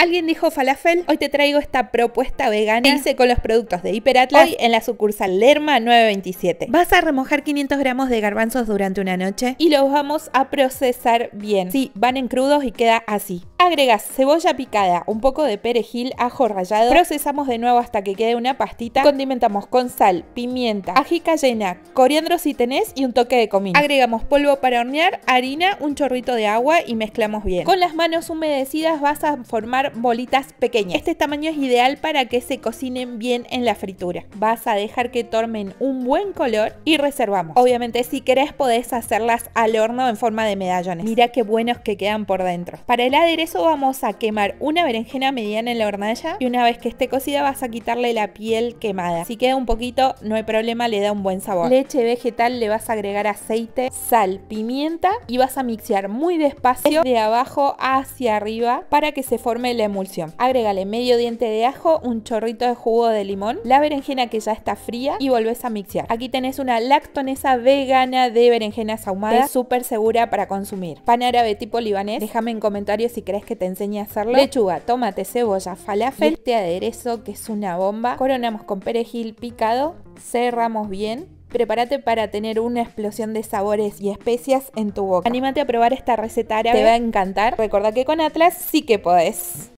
Alguien dijo falafel, hoy te traigo esta propuesta vegana que hice con los productos de Hiperatlas en la sucursal Lerma 927. Vas a remojar 500 gramos de garbanzos durante una noche y los vamos a procesar bien. Sí, van en crudos y queda así. Agregas cebolla picada, un poco de perejil, ajo rallado, procesamos de nuevo hasta que quede una pastita, condimentamos con sal, pimienta, ají cayena, coriandro si tenés y un toque de comino. Agregamos polvo para hornear, harina, un chorrito de agua y mezclamos bien. Con las manos humedecidas vas a formar bolitas pequeñas. Este tamaño es ideal para que se cocinen bien en la fritura. Vas a dejar que tormen un buen color y reservamos. Obviamente si querés podés hacerlas al horno en forma de medallones. Mira qué buenos que quedan por dentro. Para el aderezo vamos a quemar una berenjena mediana en la hornalla y una vez que esté cocida vas a quitarle la piel quemada. Si queda un poquito, no hay problema, le da un buen sabor. Leche vegetal le vas a agregar aceite, sal, pimienta y vas a mixear muy despacio de abajo hacia arriba para que se forme la emulsión. agregale medio diente de ajo, un chorrito de jugo de limón, la berenjena que ya está fría y volvés a mixear. Aquí tenés una lactonesa vegana de berenjenas ahumadas, súper segura para consumir. Pan árabe tipo libanés, déjame en comentarios si crees que te enseñe a hacerlo. Lechuga, tomate, cebolla, falafel, este aderezo que es una bomba. Coronamos con perejil picado, cerramos bien Prepárate para tener una explosión de sabores y especias en tu boca. Anímate a probar esta receta árabe. Te va a encantar. recuerda que con Atlas sí que podés.